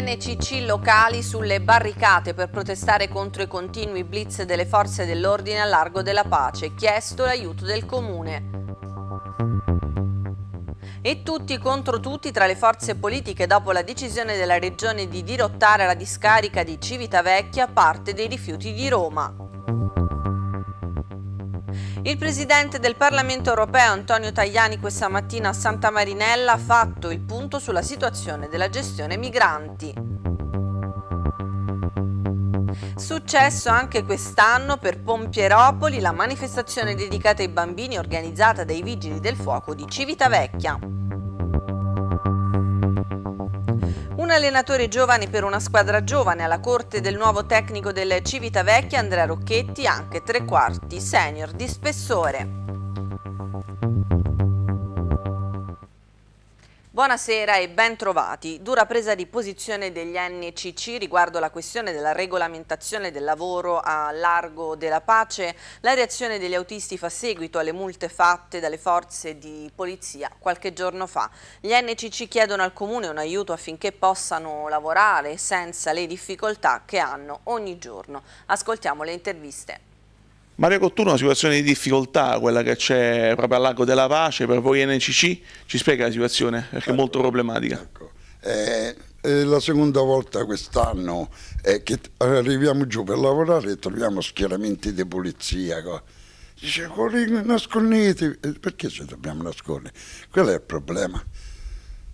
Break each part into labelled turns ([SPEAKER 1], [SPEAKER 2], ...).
[SPEAKER 1] NCC locali sulle barricate per protestare contro i continui blitz delle forze dell'ordine a largo della pace, chiesto l'aiuto del comune. E tutti contro tutti tra le forze politiche dopo la decisione della regione di dirottare la discarica di Civitavecchia parte dei rifiuti di Roma. Il presidente del Parlamento europeo Antonio Tajani questa mattina a Santa Marinella ha fatto il punto sulla situazione della gestione migranti. Successo anche quest'anno per Pompieropoli la manifestazione dedicata ai bambini organizzata dai Vigili del Fuoco di Civitavecchia. allenatore giovane per una squadra giovane alla corte del nuovo tecnico del Civitavecchia Andrea Rocchetti, anche tre quarti senior di spessore. Buonasera e ben trovati. Dura presa di posizione degli NCC riguardo la questione della regolamentazione del lavoro a largo della pace. La reazione degli autisti fa seguito alle multe fatte dalle forze di polizia qualche giorno fa. Gli NCC chiedono al Comune un aiuto affinché possano lavorare senza le difficoltà che hanno ogni giorno. Ascoltiamo le interviste.
[SPEAKER 2] Maria Cotturno, una situazione di difficoltà, quella che c'è proprio al Lago della Pace, per voi NCC, ci spiega la situazione,
[SPEAKER 3] perché ecco, è molto ecco, problematica. Ecco. Eh, è la seconda volta quest'anno eh, che arriviamo giù per lavorare e troviamo schieramenti di polizia. Dice, nascondetevi, eh, perché ci dobbiamo nascondere? Quello è il problema.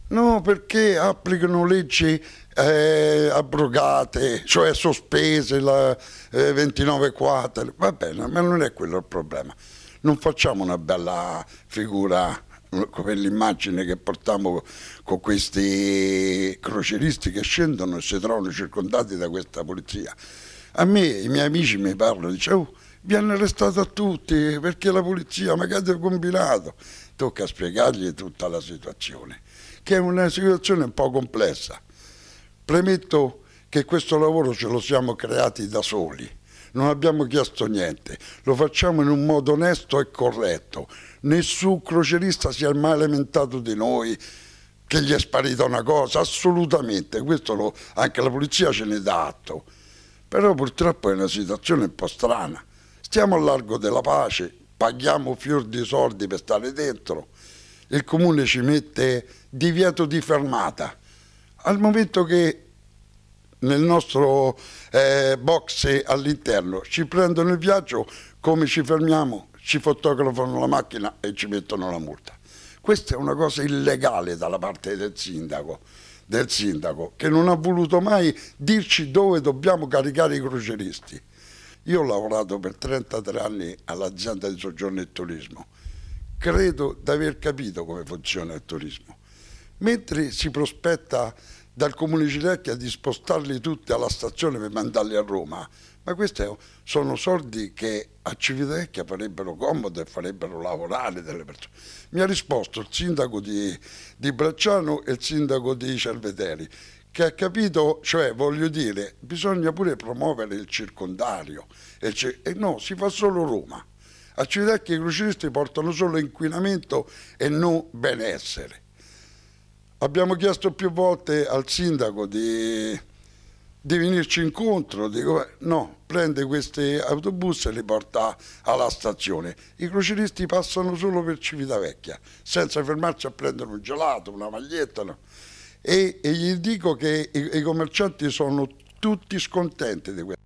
[SPEAKER 3] No, perché applicano leggi eh, abrogate, cioè sospese la eh, 29 quater. Va bene, ma non è quello il problema. Non facciamo una bella figura mm, come l'immagine che portiamo con questi croceristi che scendono e si trovano circondati da questa polizia. A me i miei amici mi parlano, dicono, oh, vi hanno arrestato a tutti perché la polizia, magari è combinato. Tocca spiegargli tutta la situazione che è una situazione un po' complessa. Premetto che questo lavoro ce lo siamo creati da soli, non abbiamo chiesto niente, lo facciamo in un modo onesto e corretto. Nessun crocerista si è mai lamentato di noi, che gli è sparita una cosa, assolutamente, questo lo, anche la polizia ce ne dà atto. Però purtroppo è una situazione un po' strana. Stiamo al largo della pace, paghiamo fior di soldi per stare dentro, il comune ci mette divieto di fermata. Al momento che nel nostro eh, box all'interno ci prendono il viaggio, come ci fermiamo? Ci fotografano la macchina e ci mettono la multa. Questa è una cosa illegale dalla parte del sindaco, del sindaco che non ha voluto mai dirci dove dobbiamo caricare i croceristi. Io ho lavorato per 33 anni all'azienda di soggiorno e turismo. Credo di aver capito come funziona il turismo mentre si prospetta dal Comune Cilecchia di spostarli tutti alla stazione per mandarli a Roma, ma questi sono soldi che a Civitecchia farebbero comodo e farebbero lavorare delle persone. Mi ha risposto il sindaco di, di Bracciano e il sindaco di Cerveteri, che ha capito, cioè voglio dire, bisogna pure promuovere il circondario, e, e no, si fa solo Roma. A Civitecchia i crocisti portano solo inquinamento e non benessere. Abbiamo chiesto più volte al sindaco di, di venirci incontro, dico no, prende questi autobus e li porta alla stazione. I croceristi passano solo per Civitavecchia, senza fermarsi a prendere un gelato, una maglietta. No. E, e, gli dico che i, i commercianti sono tutti scontenti di questo.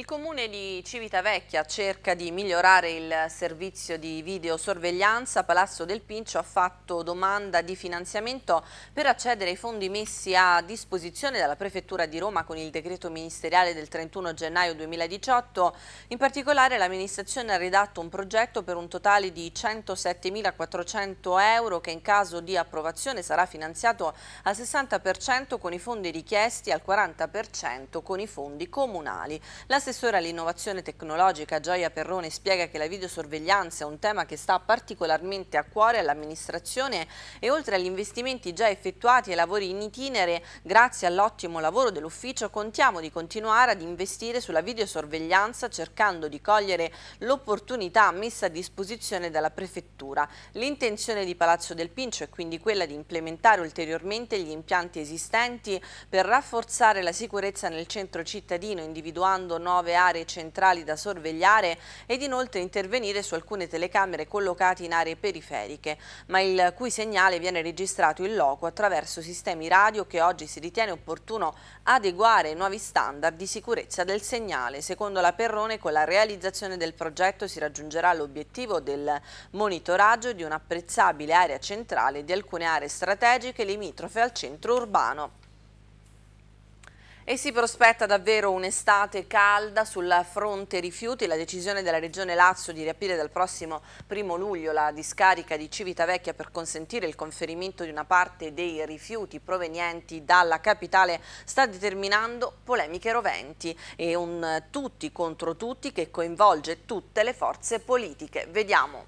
[SPEAKER 1] Il comune di Civitavecchia cerca di migliorare il servizio di videosorveglianza. Palazzo del Pincio ha fatto domanda di finanziamento per accedere ai fondi messi a disposizione dalla Prefettura di Roma con il decreto ministeriale del 31 gennaio 2018. In particolare l'amministrazione ha redatto un progetto per un totale di 107.400 euro che in caso di approvazione sarà finanziato al 60% con i fondi richiesti e al 40% con i fondi comunali. La L'assessora all'innovazione tecnologica Gioia Perrone spiega che la videosorveglianza è un tema che sta particolarmente a cuore all'amministrazione e oltre agli investimenti già effettuati e lavori in itinere, grazie all'ottimo lavoro dell'ufficio contiamo di continuare ad investire sulla videosorveglianza cercando di cogliere l'opportunità messa a disposizione dalla Prefettura. L'intenzione di Palazzo del Pincio è quindi quella di implementare ulteriormente gli impianti esistenti per rafforzare la sicurezza nel centro cittadino individuando nuove nuove aree centrali da sorvegliare ed inoltre intervenire su alcune telecamere collocate in aree periferiche, ma il cui segnale viene registrato in loco attraverso sistemi radio che oggi si ritiene opportuno adeguare ai nuovi standard di sicurezza del segnale. Secondo la Perrone, con la realizzazione del progetto si raggiungerà l'obiettivo del monitoraggio di un'apprezzabile area centrale di alcune aree strategiche limitrofe al centro urbano. E si prospetta davvero un'estate calda sul fronte rifiuti. La decisione della Regione Lazio di riaprire dal prossimo primo luglio la discarica di Civitavecchia per consentire il conferimento di una parte dei rifiuti provenienti dalla capitale sta determinando polemiche roventi e un tutti contro tutti che coinvolge tutte le forze politiche. Vediamo.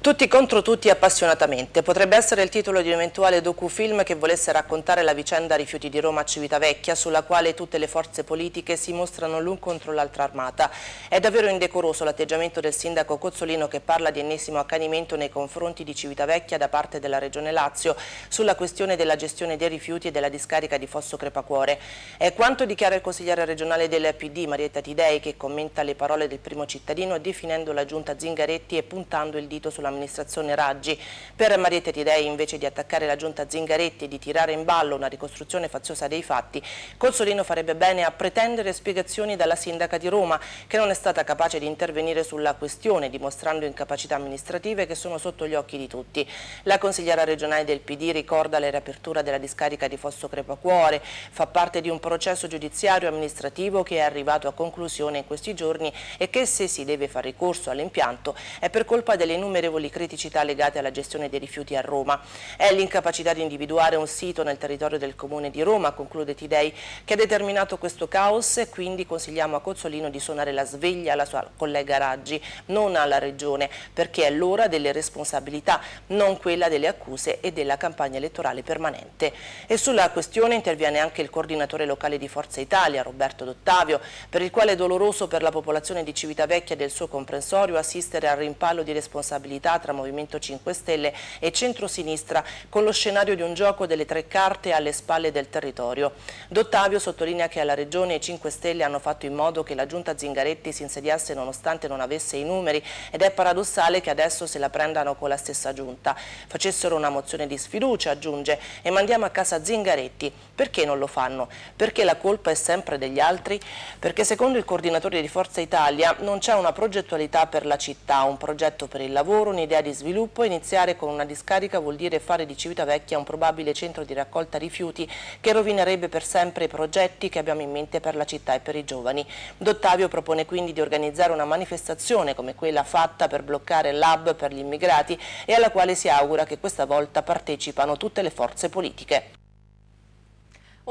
[SPEAKER 4] Tutti contro tutti appassionatamente. Potrebbe essere il titolo di un eventuale docufilm che volesse raccontare la vicenda rifiuti di Roma a Civitavecchia, sulla quale tutte le forze politiche si mostrano l'un contro l'altra armata. È davvero indecoroso l'atteggiamento del sindaco Cozzolino che parla di ennesimo accanimento nei confronti di Civitavecchia da parte della Regione Lazio sulla questione della gestione dei rifiuti e della discarica di Fosso Crepacuore. È quanto dichiara il consigliere regionale del PD Marietta Tidei che commenta le parole del primo cittadino definendo la giunta Zingaretti e puntando il dito sulla l'amministrazione Raggi. Per Marietta Tidei invece di attaccare la giunta Zingaretti e di tirare in ballo una ricostruzione faziosa dei fatti, Consolino farebbe bene a pretendere spiegazioni dalla sindaca di Roma che non è stata capace di intervenire sulla questione dimostrando incapacità amministrative che sono sotto gli occhi di tutti. La consigliera regionale del PD ricorda la riapertura della discarica di Fosso Crepacuore, fa parte di un processo giudiziario amministrativo che è arrivato a conclusione in questi giorni e che se si deve fare ricorso all'impianto è per colpa delle innumerevoli notevoli criticità legate alla gestione dei rifiuti a Roma. È l'incapacità di individuare un sito nel territorio del Comune di Roma, conclude Tidei, che ha determinato questo caos e quindi consigliamo a Cozzolino di suonare la sveglia alla sua collega Raggi, non alla Regione, perché è l'ora delle responsabilità, non quella delle accuse e della campagna elettorale permanente. E sulla questione interviene anche il coordinatore locale di Forza Italia, Roberto D'Ottavio, per il quale è doloroso per la popolazione di Civitavecchia e del suo comprensorio assistere al rimpallo di responsabilità unità tra Movimento 5 Stelle e centrosinistra con lo scenario di un gioco delle tre carte alle spalle del territorio. D'Ottavio sottolinea che alla Regione i 5 Stelle hanno fatto in modo che la Giunta Zingaretti si insediasse nonostante non avesse i numeri ed è paradossale che adesso se la prendano con la stessa Giunta. Facessero una mozione di sfiducia, aggiunge, e mandiamo a casa Zingaretti. Perché non lo fanno? Perché la colpa è sempre degli altri? Perché secondo il coordinatore di Forza Italia non c'è una progettualità per la città, un progetto per il lavoro, un'idea di sviluppo, iniziare con una discarica vuol dire fare di Civitavecchia un probabile centro di raccolta rifiuti che rovinerebbe per sempre i progetti che abbiamo in mente per la città e per i giovani. D'Ottavio propone quindi di organizzare una manifestazione come quella fatta per bloccare l'hub per gli immigrati e alla quale si augura che questa volta partecipano tutte le forze politiche.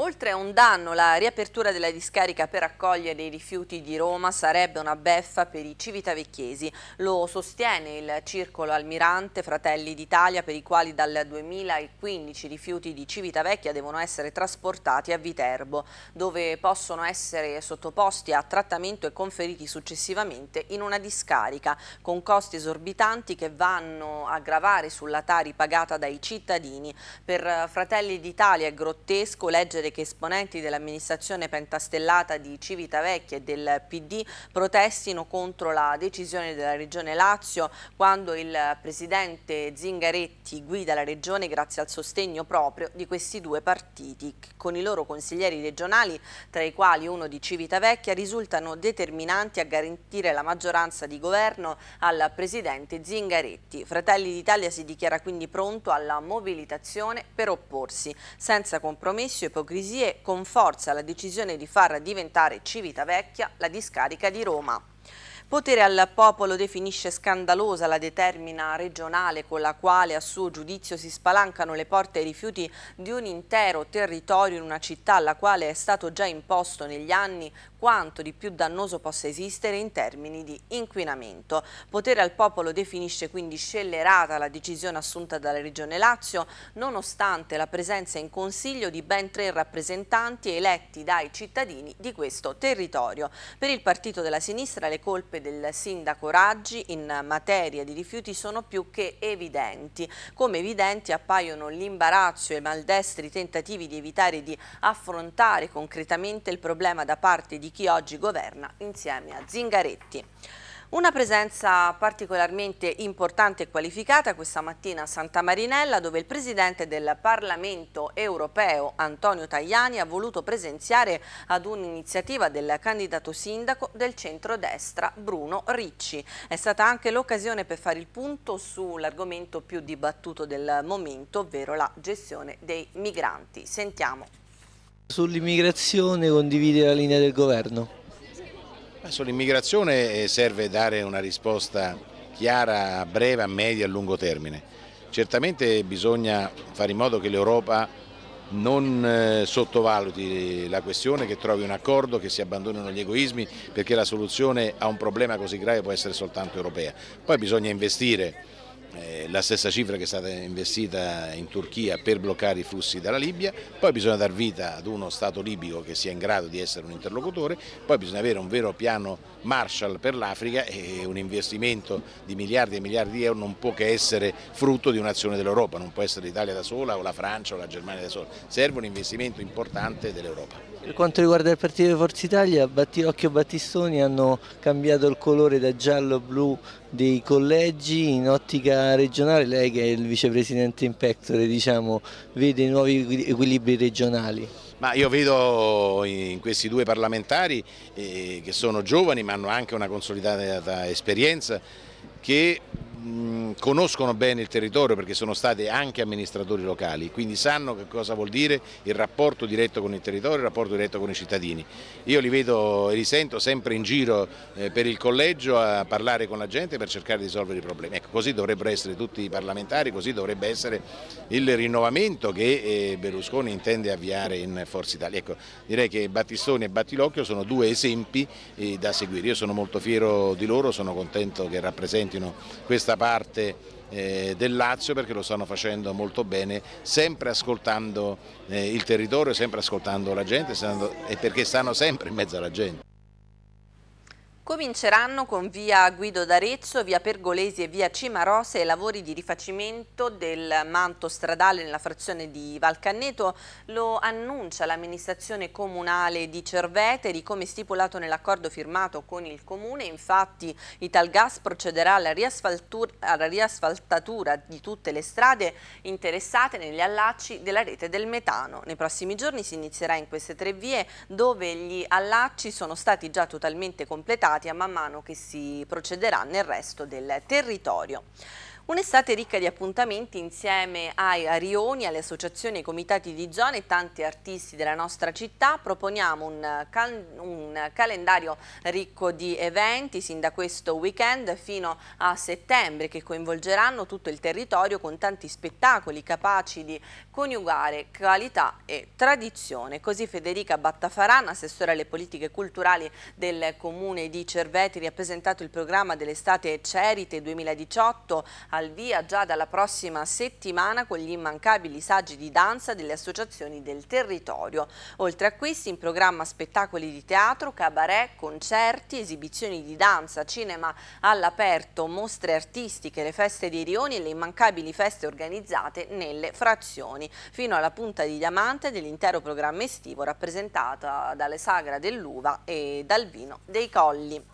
[SPEAKER 1] Oltre a un danno, la riapertura della discarica per accogliere i rifiuti di Roma sarebbe una beffa per i civitavecchiesi. Lo sostiene il Circolo Almirante Fratelli d'Italia per i quali dal 2015 i rifiuti di Civitavecchia devono essere trasportati a Viterbo, dove possono essere sottoposti a trattamento e conferiti successivamente in una discarica, con costi esorbitanti che vanno a gravare sulla tari pagata dai cittadini. Per Fratelli d'Italia è grottesco leggere sapere che esponenti dell'amministrazione pentastellata di Civitavecchia e del PD protestino contro la decisione della Regione Lazio quando il presidente Zingaretti guida la Regione grazie al sostegno proprio di questi due partiti. Con i loro consiglieri regionali, tra i quali uno di Civitavecchia, risultano determinanti a garantire la maggioranza di governo al presidente Zingaretti. Fratelli d'Italia si dichiara quindi pronto alla mobilitazione per opporsi, senza compromesso e ipocrisia Grisie con forza la decisione di far diventare Civitavecchia la discarica di Roma. Potere al popolo definisce scandalosa la determina regionale con la quale a suo giudizio si spalancano le porte ai rifiuti di un intero territorio in una città alla quale è stato già imposto negli anni quanto di più dannoso possa esistere in termini di inquinamento. Potere al popolo definisce quindi scellerata la decisione assunta dalla Regione Lazio, nonostante la presenza in Consiglio di ben tre rappresentanti eletti dai cittadini di questo territorio. Per il partito della sinistra le colpe preoccupe del sindaco Raggi in materia di rifiuti sono più che evidenti. Come evidenti appaiono l'imbarazzo e i maldestri tentativi di evitare di affrontare concretamente il problema da parte di chi oggi governa insieme a Zingaretti. Una presenza particolarmente importante e qualificata questa mattina a Santa Marinella dove il Presidente del Parlamento europeo Antonio Tajani ha voluto presenziare ad un'iniziativa del candidato sindaco del centrodestra Bruno Ricci. È stata anche l'occasione per fare il punto sull'argomento più dibattuto del momento, ovvero la gestione dei migranti. Sentiamo.
[SPEAKER 4] Sull'immigrazione condivide la linea del governo
[SPEAKER 2] Sull'immigrazione eh, serve dare una risposta chiara, breve, a medio e a lungo termine. Certamente bisogna fare in modo che l'Europa non eh, sottovaluti la questione, che trovi un accordo, che si abbandonino gli egoismi perché la soluzione a un problema così grave può essere soltanto europea. Poi bisogna investire eh, la stessa cifra che è stata investita in Turchia per bloccare i flussi dalla Libia, poi bisogna dar vita ad uno Stato libico che sia in grado di essere un interlocutore, poi bisogna avere un vero piano Marshall per l'Africa e un investimento di miliardi e miliardi di euro non può che essere frutto di un'azione dell'Europa, non può essere l'Italia da sola o la Francia o la Germania da sola, serve un investimento importante dell'Europa.
[SPEAKER 4] Per quanto riguarda il partito di Forza Italia, Occhio Battistoni hanno cambiato il colore da giallo-blu dei collegi in ottica regionale, lei che è il vicepresidente in pectore diciamo, vede i nuovi equilibri regionali.
[SPEAKER 2] Ma io vedo in questi due parlamentari eh, che sono giovani ma hanno anche una consolidata esperienza che Mm, conoscono bene il territorio perché sono stati anche amministratori locali, quindi sanno che cosa vuol dire il rapporto diretto con il territorio, il rapporto diretto con i cittadini. Io li vedo e li sento sempre in giro eh, per il collegio a parlare con la gente per cercare di risolvere i problemi. Ecco, così dovrebbero essere tutti i parlamentari, così dovrebbe essere il rinnovamento che eh, Berlusconi intende avviare in Forza Italia. Ecco, direi che Battistoni e Battilocchio sono due esempi eh, da seguire. Io sono molto fiero di loro, sono contento che rappresentino questa questa parte eh, del Lazio perché lo stanno facendo molto bene, sempre ascoltando eh, il territorio, sempre ascoltando la gente e perché stanno sempre in mezzo alla gente.
[SPEAKER 1] Cominceranno con via Guido d'Arezzo, via Pergolesi e via Cimarose i lavori di rifacimento del manto stradale nella frazione di Valcanneto. Lo annuncia l'amministrazione comunale di Cerveteri come stipulato nell'accordo firmato con il comune. Infatti Italgas procederà alla, alla riasfaltatura di tutte le strade interessate negli allacci della rete del metano. Nei prossimi giorni si inizierà in queste tre vie dove gli allacci sono stati già totalmente completati aumentati a man mano che si procederà nel resto del territorio. Un'estate ricca di appuntamenti insieme ai Rioni, alle associazioni ai comitati di zona e tanti artisti della nostra città. Proponiamo un, cal un, calendario ricco di eventi sin da questo weekend fino a settembre che coinvolgeranno tutto il territorio con tanti spettacoli capaci di coniugare qualità e tradizione. Così Federica Battafarana, assessore alle politiche culturali del comune di Cerveteri, ha presentato il programma dell'estate Cerite 2018 al via già dalla prossima settimana con gli immancabili saggi di danza delle associazioni del territorio. Oltre a questi in programma spettacoli di teatro, cabaret, concerti, esibizioni di danza, cinema all'aperto, mostre artistiche, le feste dei rioni e le immancabili feste organizzate nelle frazioni fino alla punta di diamante dell'intero programma estivo rappresentato dalle Sagra dell'Uva e dal Vino dei Colli.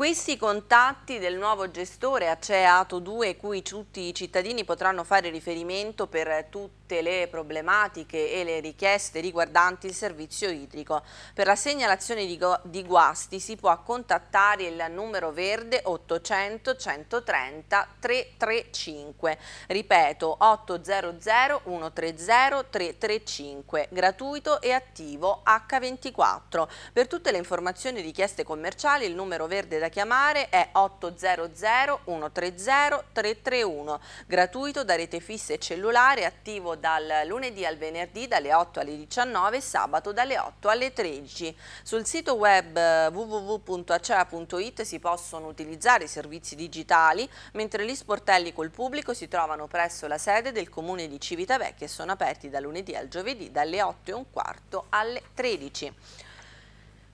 [SPEAKER 1] Questi contatti del nuovo gestore ACEA Ato 2, cui tutti i cittadini potranno fare riferimento per tutte le problematiche e le richieste riguardanti il servizio idrico. Per la segnalazione di, guasti si può contattare il numero verde 800 130 335. Ripeto 800 130 335, gratuito e attivo H24. Per tutte le informazioni e richieste commerciali il numero verde da chiamare è 800 130 331, gratuito da rete fissa e cellulare, attivo dal lunedì al venerdì dalle 8 alle 19 e sabato dalle 8 alle 13. Sul sito web eh, www.acea.it si possono utilizzare i servizi digitali, mentre gli sportelli col pubblico si trovano presso la sede del comune di Civitavecchia e sono aperti da lunedì al giovedì dalle 8 e un quarto alle 13.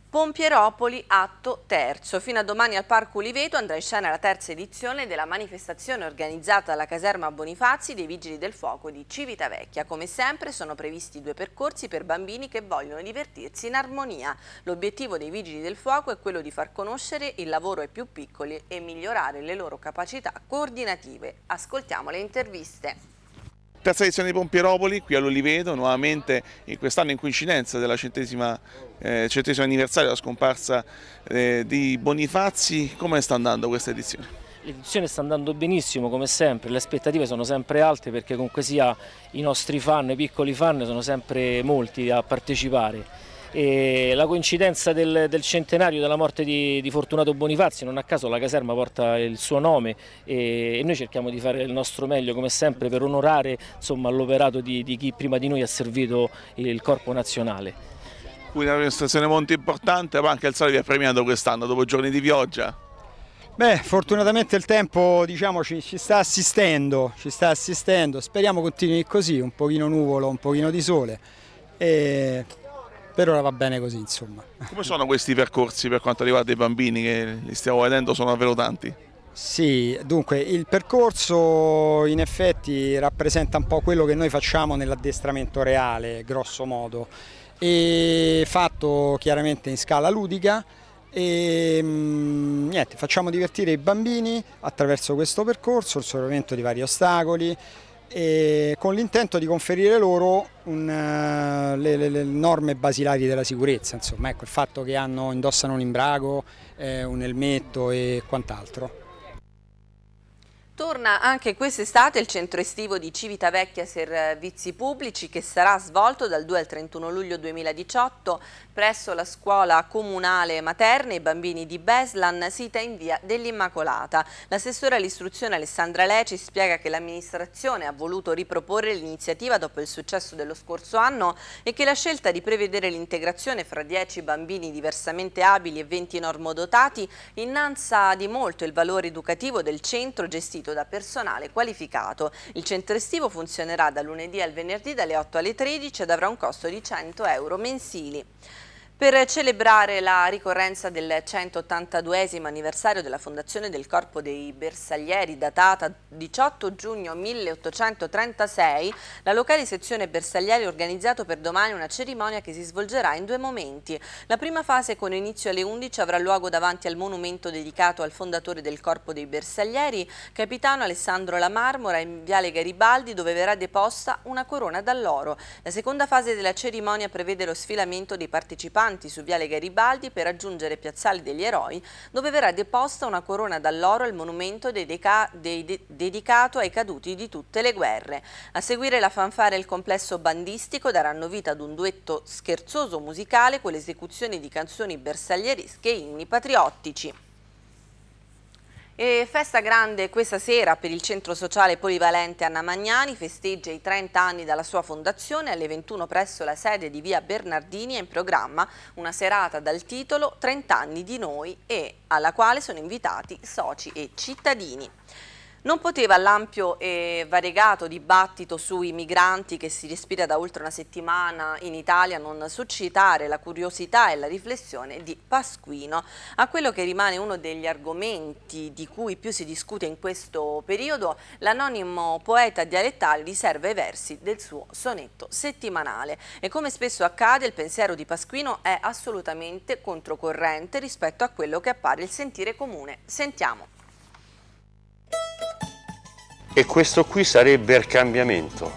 [SPEAKER 1] Pompieropoli, atto terzo. Fino a domani al Parco Uliveto andrà in scena la terza edizione della manifestazione organizzata dalla caserma Bonifazzi dei Vigili del Fuoco di Civitavecchia. Come sempre sono previsti due percorsi per bambini che vogliono divertirsi in armonia. L'obiettivo dei Vigili del Fuoco è quello di far conoscere il lavoro ai più piccoli e migliorare le loro capacità coordinative. Ascoltiamo le interviste.
[SPEAKER 2] Terza edizione di Pompieropoli, qui all'Oliveto, nuovamente quest'anno in coincidenza della centesima, eh, centesimo anniversario della scomparsa eh, di Bonifazzi. Come sta andando questa edizione?
[SPEAKER 1] L'edizione sta andando benissimo come sempre, le aspettative sono sempre alte perché comunque sia i nostri fan, i piccoli fan sono sempre molti a partecipare e la coincidenza del, del centenario della morte di, di, Fortunato Bonifazio, non a caso la caserma porta il suo nome e, e noi cerchiamo di fare il nostro meglio come sempre per onorare
[SPEAKER 5] l'operato di, di chi prima di noi ha servito il corpo nazionale
[SPEAKER 2] quindi una prestazione molto importante, ma anche il sole vi ha premiato quest'anno dopo giorni di pioggia.
[SPEAKER 6] Beh, fortunatamente il tempo diciamo, ci, ci, sta assistendo, ci sta assistendo, speriamo continui così, un pochino nuvolo, un pochino di sole. E per ora va bene così insomma.
[SPEAKER 2] Come sono questi percorsi per quanto riguarda i bambini che li stiamo vedendo sono davvero tanti?
[SPEAKER 6] Sì, dunque il percorso in effetti rappresenta un po' quello che noi facciamo nell'addestramento reale, grosso modo, e fatto chiaramente in scala ludica e mm, niente, facciamo divertire i bambini attraverso questo percorso, il superamento di vari ostacoli, con l'intento di conferire loro un, eh, le, le, le, norme basilari della sicurezza, insomma, ecco, il fatto che hanno, indossano un imbrago, eh, un elmetto e quant'altro.
[SPEAKER 1] Torna anche quest'estate il centro estivo di Civitavecchia Servizi eh, Pubblici che sarà svolto dal 2 al 31 luglio 2018 presso la scuola comunale materna i bambini di Beslan, sita in via dell'Immacolata. L'assessore all'istruzione Alessandra Leci spiega che l'amministrazione ha voluto riproporre l'iniziativa dopo il successo dello scorso anno e che la scelta di prevedere l'integrazione fra 10 bambini diversamente abili e 20 normodotati innalza di molto il valore educativo del centro gestito costituito da personale qualificato. Il centro estivo funzionerà da lunedì al venerdì dalle 8 alle 13 ed avrà un costo di 100 euro mensili. Per celebrare la ricorrenza del 182 anniversario della fondazione del Corpo dei Bersaglieri, datata 18 giugno 1836, la locale sezione Bersaglieri ha organizzato per domani una cerimonia che si svolgerà in due momenti. La prima fase, con inizio alle 11, avrà luogo davanti al monumento dedicato al fondatore del Corpo dei Bersaglieri, capitano Alessandro La Marmora, in Viale Garibaldi, dove verrà deposta una corona d'alloro. La seconda fase della cerimonia prevede lo sfilamento dei partecipanti avanti su Viale Garibaldi per raggiungere Piazzale degli Eroi, dove verrà deposta una corona d'alloro al monumento dedica de de dedicato ai caduti di tutte le guerre. A seguire la fanfara e il complesso bandistico daranno vita ad un duetto scherzoso musicale con l'esecuzione di canzoni bersaglieresche e inni patriottici. E festa grande questa sera per il Centro Sociale Polivalente Anna Magnani, festeggia i 30 anni dalla sua fondazione alle 21 presso la sede di via Bernardini è in programma una serata dal titolo 30 anni di noi e alla quale sono invitati soci e cittadini. Non poteva l'ampio e variegato dibattito sui migranti che si respira da oltre una settimana in Italia non suscitare la curiosità e la riflessione di Pasquino a quello che rimane uno degli argomenti di cui più si discute in questo periodo, l'anonimo poeta dialettale riserva i versi del suo sonetto settimanale e come spesso accade il pensiero di Pasquino è assolutamente controcorrente rispetto a quello che appare il sentire comune. Sentiamo.
[SPEAKER 6] E questo qui sarebbe il cambiamento,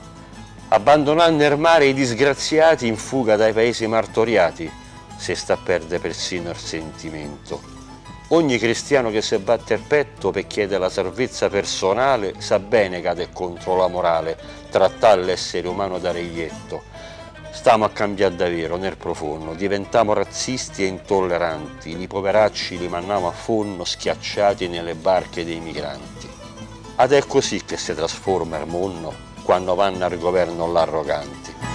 [SPEAKER 6] abbandonando il mare i disgraziati in fuga dai paesi martoriati, se sta a perdere persino il sentimento. Ogni cristiano che si batte il petto per chiedere la salvezza personale sa bene che è contro la morale, trattare l'essere umano da reietto. Stiamo a cambiare davvero nel profondo, diventiamo razzisti e intolleranti, i poveracci li mandiamo a fondo schiacciati nelle barche dei migranti. Ed è così che si trasforma il mondo quando vanno al governo l'arroganti.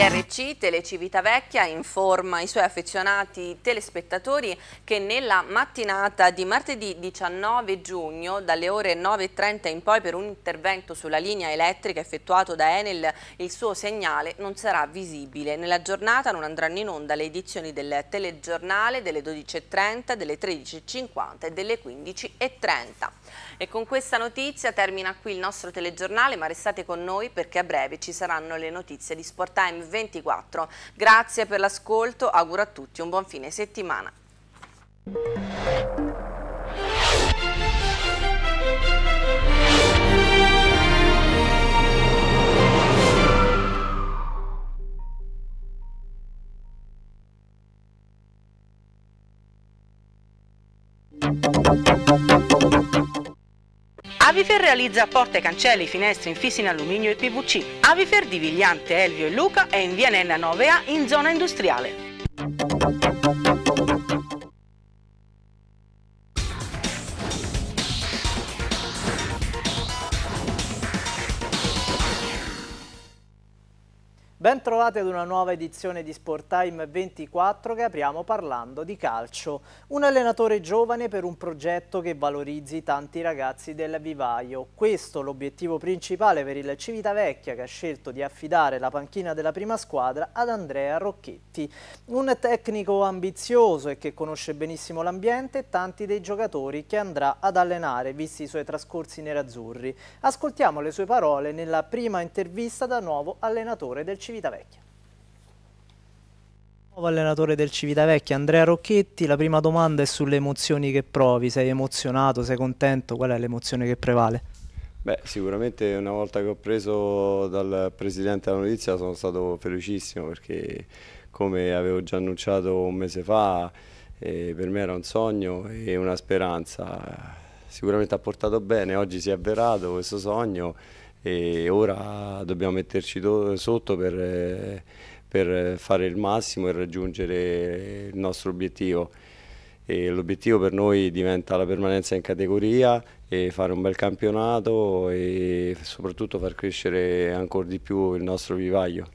[SPEAKER 1] TRC Vecchia informa i suoi affezionati telespettatori che nella mattinata di martedì 19 giugno dalle ore 9.30 in poi per un intervento sulla linea elettrica effettuato da Enel il suo segnale non sarà visibile. Nella giornata non andranno in onda le edizioni del telegiornale delle 12.30, delle 13.50 e delle 15.30. E con questa notizia termina qui il nostro telegiornale, ma restate con noi perché a breve ci saranno le notizie di Sporttime 24. Grazie per l'ascolto, auguro a tutti un buon fine settimana. realizza porte, cancelli, finestre, infissi in alluminio e PVC. Avifer di Vigliante, Elvio e Luca è in via Nenna 9A in zona industriale.
[SPEAKER 5] Ben trovati ad una nuova edizione di Sport Time 24 che apriamo parlando di calcio. Un allenatore giovane per un progetto che valorizzi tanti ragazzi del vivaio. Questo l'obiettivo principale per il Civitavecchia che ha scelto di affidare la panchina della prima squadra ad Andrea Rocchetti. Un tecnico ambizioso e che conosce benissimo l'ambiente e tanti dei giocatori che andrà ad allenare visti i suoi trascorsi nerazzurri. Ascoltiamo le sue parole nella prima intervista da nuovo allenatore del Civitavecchia Civitavecchia. Nuovo allenatore del Civitavecchia, Andrea Rocchetti, la prima domanda è sulle emozioni che provi, sei emozionato, sei contento, qual è l'emozione che prevale? Beh,
[SPEAKER 6] sicuramente una volta che ho preso dal Presidente la notizia sono stato felicissimo perché come avevo già annunciato un mese fa eh, per me era un sogno e una speranza, sicuramente ha portato bene, oggi si è avverato questo sogno e ora dobbiamo metterci sotto per, per fare il massimo e raggiungere il nostro obiettivo. l'obiettivo per noi diventa la permanenza in categoria e fare un bel campionato e soprattutto far crescere ancora di più il nostro vivaio.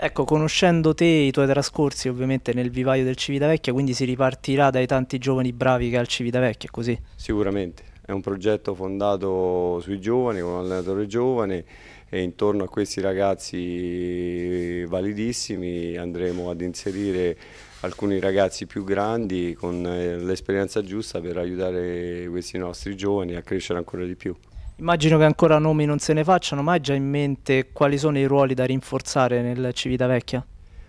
[SPEAKER 5] Ecco, conoscendo te i tuoi trascorsi ovviamente nel vivaio del Civitavecchia, quindi si ripartirà dai tanti giovani bravi che ha il Civitavecchia, così?
[SPEAKER 6] Sicuramente, è un progetto fondato sui giovani, con un allenatore giovane e intorno a questi ragazzi validissimi andremo ad inserire alcuni ragazzi più grandi con eh, l'esperienza giusta per aiutare questi nostri giovani a crescere ancora di più.
[SPEAKER 5] Immagino che ancora nomi non se ne facciano, ma hai già in mente quali sono i ruoli da rinforzare nel Civitavecchia?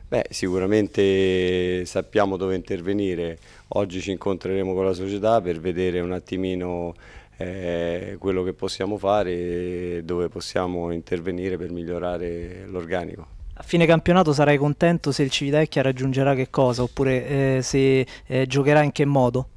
[SPEAKER 6] Beh, sicuramente sappiamo dove intervenire. Oggi ci incontreremo con la società per vedere un attimino eh, quello che possiamo fare e dove possiamo intervenire per migliorare l'organico.
[SPEAKER 5] A fine campionato sarai contento se il Civitecchia raggiungerà che cosa oppure eh, se eh, giocherà in che modo?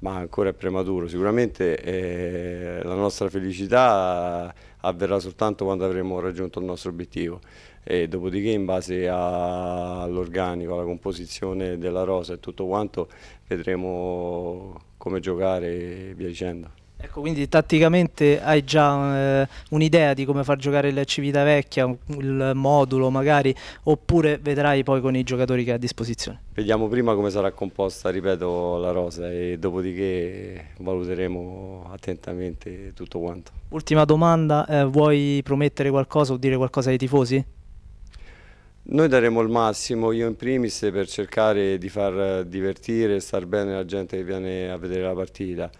[SPEAKER 6] Ma ancora è prematuro, sicuramente eh, la nostra felicità avverrà soltanto quando avremo raggiunto il nostro obiettivo e dopodiché in base all'organico, alla composizione della rosa e tutto quanto vedremo come giocare e via dicendo.
[SPEAKER 5] Ecco, quindi tatticamente hai già eh, un'idea di come far giocare il Civitavecchia, il modulo magari, oppure vedrai poi con i giocatori che ha a disposizione?
[SPEAKER 6] Vediamo prima come sarà composta, ripeto, la rosa e dopodiché valuteremo attentamente tutto quanto.
[SPEAKER 5] Ultima domanda, eh, vuoi promettere qualcosa o dire qualcosa ai tifosi?
[SPEAKER 6] Noi daremo il massimo, io in primis, per cercare di far divertire e star bene la gente che viene a vedere la partita.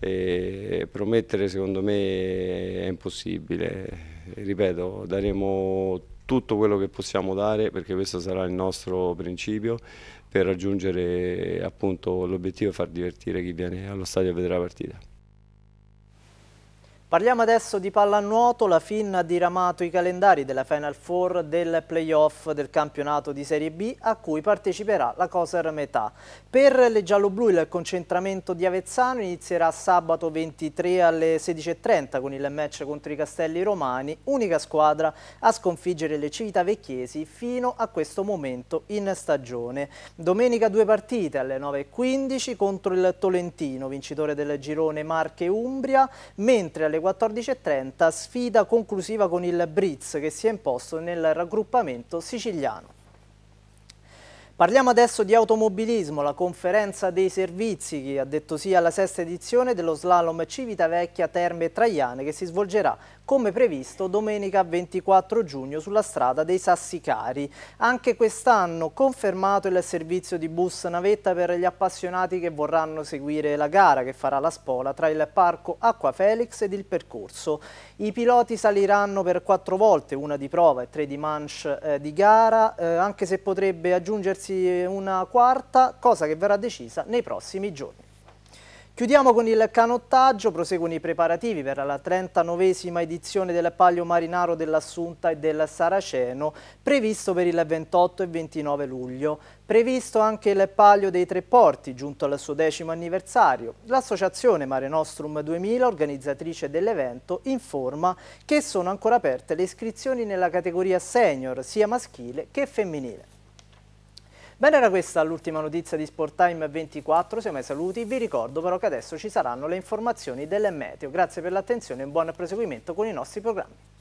[SPEAKER 6] E promettere secondo me è impossibile, ripeto, daremo tutto quello che possiamo dare perché questo sarà il nostro principio per raggiungere l'obiettivo e far divertire chi viene allo stadio a vedere la partita.
[SPEAKER 5] Parliamo adesso di pallanuoto, la FIN ha diramato i calendari della Final Four del playoff del campionato di Serie B a cui parteciperà la Coser Metà. Per le gialloblu il concentramento di Avezzano inizierà sabato 23 alle 16.30 con il match contro i Castelli Romani, unica squadra a sconfiggere le Civitavecchiesi fino a questo momento in stagione. Domenica due partite alle 9.15 contro il Tolentino, vincitore del girone Marche-Umbria, mentre alle alle 14.30 sfida conclusiva con il Briz che si è imposto nel raggruppamento siciliano. Parliamo adesso di automobilismo, la conferenza dei servizi che ha detto sì alla sesta edizione dello slalom Civitavecchia Terme Traiane che si svolgerà come previsto domenica 24 giugno sulla strada dei Sassicari. Anche quest'anno confermato il servizio di bus navetta per gli appassionati che vorranno seguire la gara che farà la spola tra il parco Acqua Felix ed il percorso. I piloti saliranno per quattro volte, una di prova e tre di manche eh, di gara, eh, anche se potrebbe aggiungersi una quarta, cosa che verrà decisa nei prossimi giorni. Chiudiamo con il canottaggio, proseguono i preparativi per la 39esima edizione del Palio Marinaro dell'Assunta e del Saraceno, previsto per il 28 e 29 luglio. Previsto anche il Palio dei Tre Porti, giunto al suo decimo anniversario. L'associazione Mare Nostrum 2000, organizzatrice dell'evento, informa che sono ancora aperte le iscrizioni nella categoria senior, sia maschile che femminile. Bene, era questa l'ultima notizia di Sporttime 24, siamo ai saluti, vi ricordo però che adesso ci saranno le informazioni delle meteo. Grazie per l'attenzione e buon proseguimento con i nostri programmi.